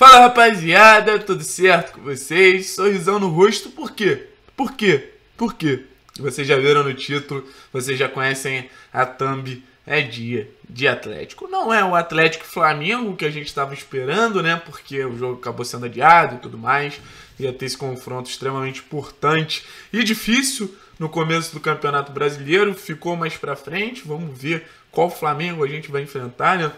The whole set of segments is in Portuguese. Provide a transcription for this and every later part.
Fala rapaziada, tudo certo com vocês? Sorrisão no rosto, por quê? Por quê? Por quê? Vocês já viram no título, vocês já conhecem a thumb, é dia de Atlético. Não é o Atlético Flamengo que a gente estava esperando, né? Porque o jogo acabou sendo adiado e tudo mais. Ia ter esse confronto extremamente importante e difícil no começo do Campeonato Brasileiro. Ficou mais pra frente, vamos ver qual Flamengo a gente vai enfrentar, né?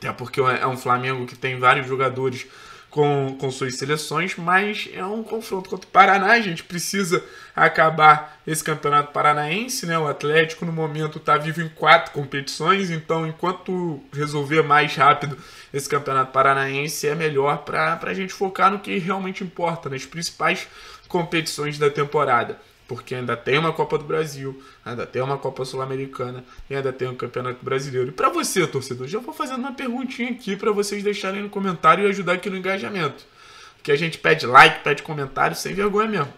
Até porque é um Flamengo que tem vários jogadores com, com suas seleções, mas é um confronto contra o Paraná. A gente precisa acabar esse campeonato paranaense, né? O Atlético no momento está vivo em quatro competições, então enquanto resolver mais rápido esse campeonato paranaense é melhor para a gente focar no que realmente importa, nas principais competições da temporada porque ainda tem uma Copa do Brasil, ainda tem uma Copa Sul-Americana e ainda tem um Campeonato Brasileiro. E para você, torcedor, já vou fazendo uma perguntinha aqui para vocês deixarem no comentário e ajudar aqui no engajamento. Porque a gente pede like, pede comentário, sem vergonha mesmo.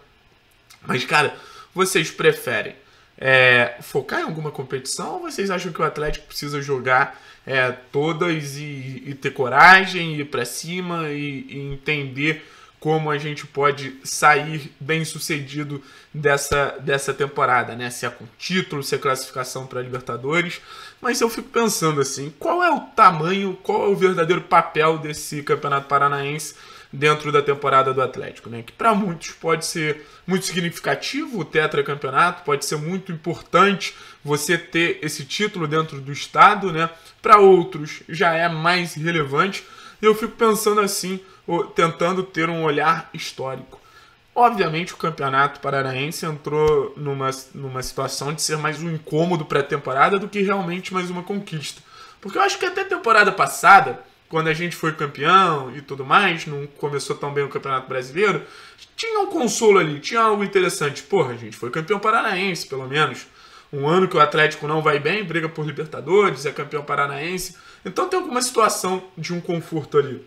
Mas, cara, vocês preferem é, focar em alguma competição ou vocês acham que o Atlético precisa jogar é, todas e, e, ter coragem, ir para cima e, e entender como a gente pode sair bem sucedido dessa, dessa temporada, né? Se é com título, se é classificação para a Libertadores. Mas eu fico pensando assim, qual é o tamanho, qual é o verdadeiro papel desse Campeonato Paranaense dentro da temporada do Atlético, né? Que para muitos pode ser muito significativo o tetracampeonato, pode ser muito importante você ter esse título dentro do estado, né? Para outros já é mais relevante. E eu fico pensando assim, tentando ter um olhar histórico. Obviamente, o Campeonato Paranaense entrou numa, numa situação de ser mais um incômodo para a temporada do que realmente mais uma conquista. Porque eu acho que até a temporada passada, quando a gente foi campeão e tudo mais, não começou tão bem o Campeonato Brasileiro, tinha um consolo ali, tinha algo interessante. Porra, a gente foi campeão paranaense, pelo menos. Um ano que o Atlético não vai bem, briga por Libertadores, é campeão paranaense. Então tem alguma situação de um conforto ali.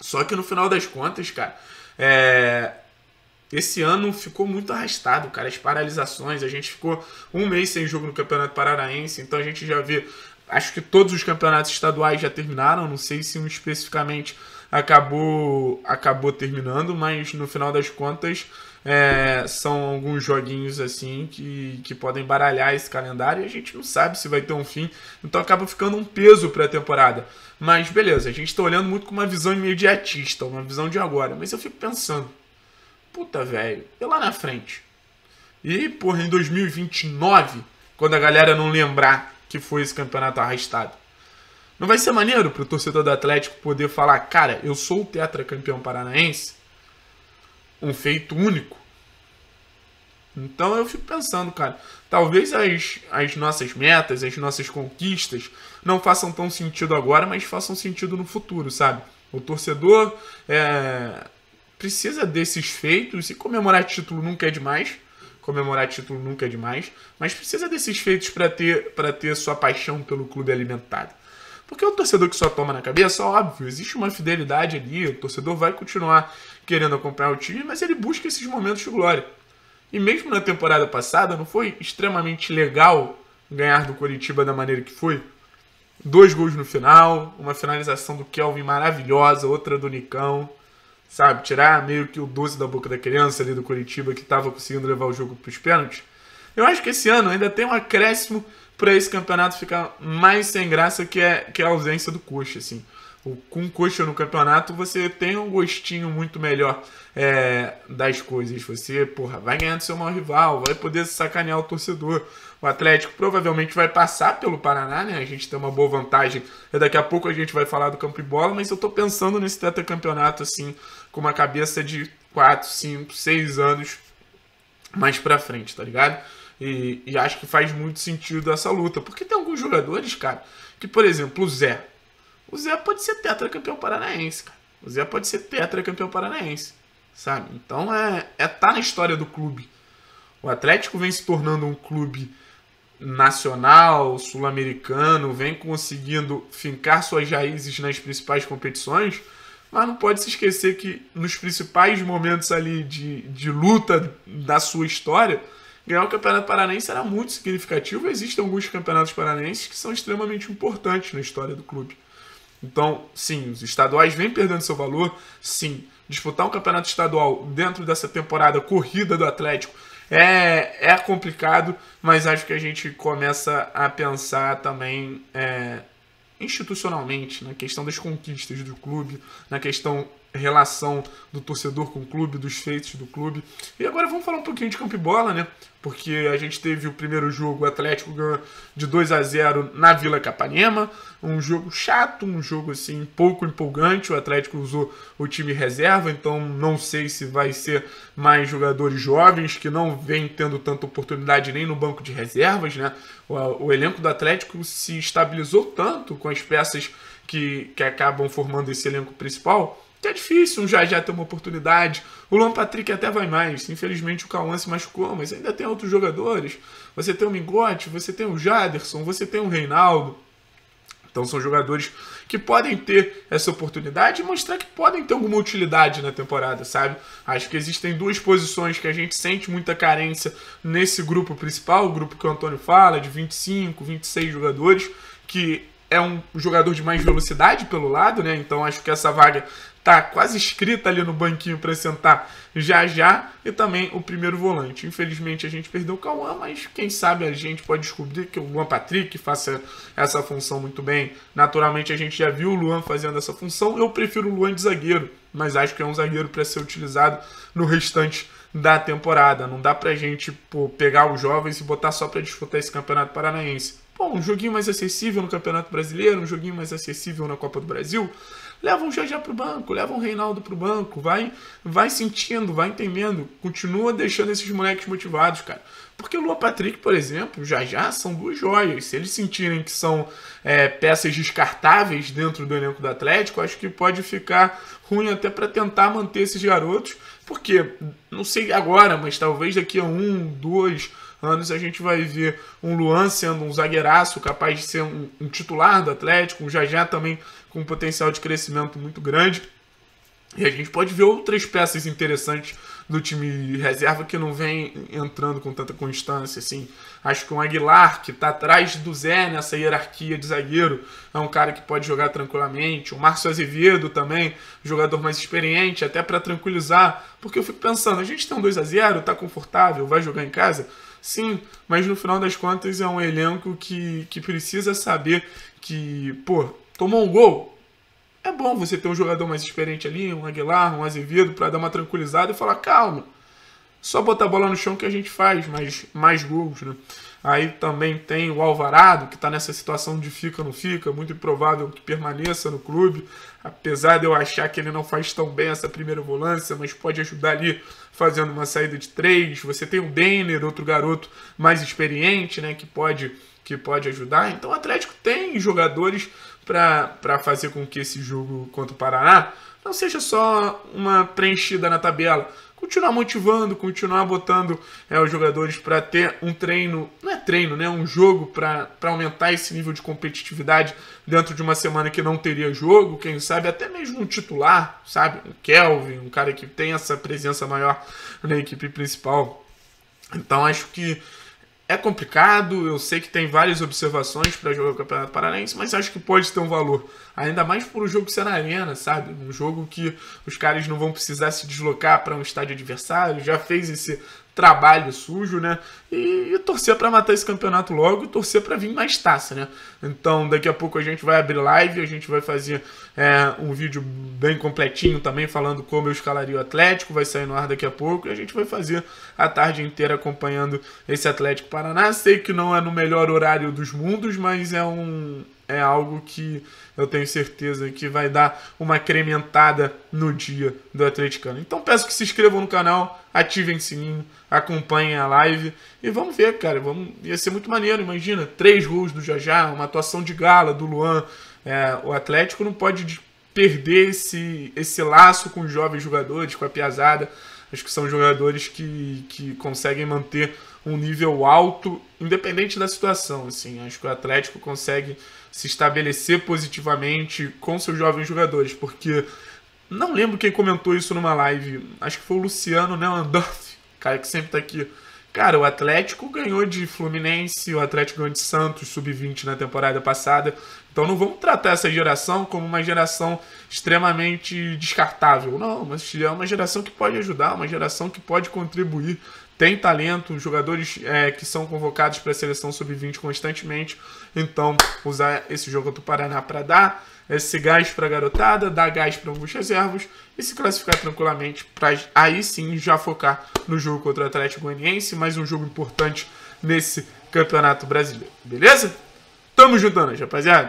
Só que no final das contas, cara, é... esse ano ficou muito arrastado, cara. As paralisações, a gente ficou um mês sem jogo no Campeonato Paranaense, então a gente já vê. Acho que todos os campeonatos estaduais já terminaram, não sei se um especificamente acabou, acabou terminando, mas no final das contas é, são alguns joguinhos assim que, que podem baralhar esse calendário e a gente não sabe se vai ter um fim, então acaba ficando um peso para a temporada. Mas beleza, a gente está olhando muito com uma visão imediatista, uma visão de agora, mas eu fico pensando, puta velho, e lá na frente? E porra, em 2029, quando a galera não lembrar que foi esse campeonato arrastado. Não vai ser maneiro pro torcedor do Atlético poder falar, cara, eu sou o tetracampeão paranaense um feito único. Então eu fico pensando, cara, talvez as, as nossas metas, as nossas conquistas não façam tão sentido agora, mas façam sentido no futuro, sabe? O torcedor é, precisa desses feitos e comemorar título nunca é demais. Comemorar título nunca é demais, mas precisa desses feitos para ter, ter sua paixão pelo clube alimentada. Porque o é torcedor que só toma na cabeça, óbvio, existe uma fidelidade ali, o torcedor vai continuar querendo acompanhar o time, mas ele busca esses momentos de glória. E mesmo na temporada passada, não foi extremamente legal ganhar do Coritiba da maneira que foi? Dois gols no final, uma finalização do Kelvin maravilhosa, outra do Nicão, sabe? Tirar meio que o doce da boca da criança ali do Coritiba que estava conseguindo levar o jogo para os pênaltis. Eu acho que esse ano ainda tem um acréscimo para esse campeonato ficar mais sem graça que é, que é a ausência do coxa, assim. O, com coxa no campeonato você tem um gostinho muito melhor é, das coisas. Você, porra, vai ganhar do seu maior rival, vai poder sacanear o torcedor. O Atlético provavelmente vai passar pelo Paraná, né? A gente tem uma boa vantagem. É, daqui a pouco a gente vai falar do campo e bola, mas eu tô pensando nesse tetracampeonato, assim, com uma cabeça de 4, 5, 6 anos mais pra frente, tá ligado? E, e acho que faz muito sentido essa luta. Porque tem alguns jogadores, cara, que, por exemplo, o Zé. O Zé pode ser tetracampeão paranaense, cara. O Zé pode ser tetracampeão paranaense, sabe? Então é, é tá na história do clube. O Atlético vem se tornando um clube nacional, sul-americano, vem conseguindo fincar suas raízes nas principais competições, mas não pode se esquecer que nos principais momentos ali de, de luta da sua história, Ganhar o Campeonato Paranense era muito significativo. Existem alguns campeonatos paranenses que são extremamente importantes na história do clube. Então, sim, os estaduais vêm perdendo seu valor. Sim, disputar um campeonato estadual dentro dessa temporada corrida do Atlético é, é complicado, mas acho que a gente começa a pensar também é, institucionalmente na questão das conquistas do clube, na questão relação do torcedor com o clube, dos feitos do clube. E agora vamos falar um pouquinho de campo e bola, né? Porque a gente teve o primeiro jogo, o Atlético ganhou de 2 a 0 na Vila Capanema. Um jogo chato, um jogo assim pouco empolgante. O Atlético usou o time reserva, então não sei se vai ser mais jogadores jovens que não vêm tendo tanta oportunidade nem no banco de reservas, né? O, o elenco do Atlético se estabilizou tanto com as peças que, que acabam formando esse elenco principal Tá difícil o Jajá ter uma oportunidade. O Luan Patrick até vai mais. Infelizmente o Cauã se machucou, mas ainda tem outros jogadores. Você tem o Mingote, você tem o Jaderson, você tem o Reinaldo. Então são jogadores que podem ter essa oportunidade e mostrar que podem ter alguma utilidade na temporada, sabe? Acho que existem duas posições que a gente sente muita carência nesse grupo principal, o grupo que o Antônio fala, de 25, 26 jogadores, que é um jogador de mais velocidade pelo lado, né? Então acho que essa vaga tá quase escrita ali no banquinho para sentar já já e também o primeiro volante. Infelizmente a gente perdeu o Cauã, mas quem sabe a gente pode descobrir que o Luan Patrick faça essa função muito bem. Naturalmente a gente já viu o Luan fazendo essa função. Eu prefiro o Luan de zagueiro, mas acho que é um zagueiro para ser utilizado no restante da temporada. Não dá pra gente pô, pegar os jovens e botar só para disputar esse Campeonato Paranaense Bom, um joguinho mais acessível no Campeonato Brasileiro, um joguinho mais acessível na Copa do Brasil. Leva um Jajá o banco, leva um Reinaldo para o banco, vai vai sentindo, vai entendendo, continua deixando esses moleques motivados, cara. Porque o Lua Patrick, por exemplo, já já são duas joias. Se eles sentirem que são é, peças descartáveis dentro do elenco do Atlético, acho que pode ficar ruim até para tentar manter esses garotos, porque não sei agora, mas talvez daqui a um, dois anos, a gente vai ver um Luan sendo um zagueiraço, capaz de ser um, um titular do Atlético, um Jajá também com um potencial de crescimento muito grande. E a gente pode ver outras peças interessantes do time reserva que não vem entrando com tanta constância, assim. Acho que o um Aguilar, que está atrás do Zé nessa hierarquia de zagueiro, é um cara que pode jogar tranquilamente. O Márcio Azevedo também, jogador mais experiente, até para tranquilizar. Porque eu fico pensando, a gente tem um 2 x 0 está confortável, vai jogar em casa. Sim, mas no final das contas é um elenco que, que precisa saber que, pô, tomou um gol. É bom você ter um jogador mais experiente ali, um Aguilar, um Azevedo, para dar uma tranquilizada e falar: calma, só botar a bola no chão que a gente faz mais, mais gols, né? Aí também tem o Alvarado, que está nessa situação de fica ou não fica, muito improvável que permaneça no clube, apesar de eu achar que ele não faz tão bem essa primeira volância, mas pode ajudar ali fazendo uma saída de três. Você tem o Denner, outro garoto mais experiente, né, que pode que pode ajudar. Então o Atlético tem jogadores para fazer com que esse jogo contra o Paraná não seja só uma preenchida na tabela, continuar motivando, continuar botando é, os jogadores para ter um treino, não é treino, né, um jogo para aumentar esse nível de competitividade dentro de uma semana que não teria jogo, quem sabe até mesmo um titular, sabe, um Kelvin, um cara que tem essa presença maior na equipe principal. Então acho que é complicado, eu sei que tem várias observações para jogar o Campeonato Paranaense, mas acho que pode ter um valor. Ainda mais por um jogo ser na arena, sabe? Um jogo que os caras não vão precisar se deslocar para um estádio adversário. Já fez esse trabalho sujo, né? E, e torcer para matar esse campeonato logo e torcer para vir mais taça, né? Então, daqui a pouco a gente vai abrir live, a gente vai fazer é, um vídeo bem completinho também, falando como eu escalaria o Atlético, vai sair no ar daqui a pouco, e a gente vai fazer a tarde inteira acompanhando esse Atlético Paraná. Sei que não é no melhor horário dos mundos, mas é um, é algo que eu tenho certeza que vai dar uma crementada no dia do atleticano. Então peço que se inscrevam no canal, ativem o sininho, acompanhem a live e vamos ver, cara. Vamos... Ia ser muito maneiro, imagina. Três gols do Jajá, uma atuação de gala do Luan. É, o Atlético não pode perder esse, esse laço com os jovens jogadores, com a piazada. Acho que são jogadores que, que conseguem manter um nível alto, independente da situação. Assim, acho que o Atlético consegue se estabelecer positivamente com seus jovens jogadores, porque não lembro quem comentou isso numa live, acho que foi o Luciano né, Andorf, cara que sempre tá aqui. Cara, o Atlético ganhou de Fluminense, o Atlético ganhou de Santos, sub-20 na temporada passada. Então não vamos tratar essa geração como uma geração extremamente descartável. Não, mas é uma geração que pode ajudar, uma geração que pode contribuir tem talento, jogadores é, que são convocados para a seleção sub-20 constantemente. Então, usar esse jogo do Paraná para dar esse gás para a garotada, dar gás para alguns reservas e se classificar tranquilamente para aí sim já focar no jogo contra o Atlético Goianiense, mais um jogo importante nesse Campeonato Brasileiro. Beleza? Tamo juntando, rapaziada.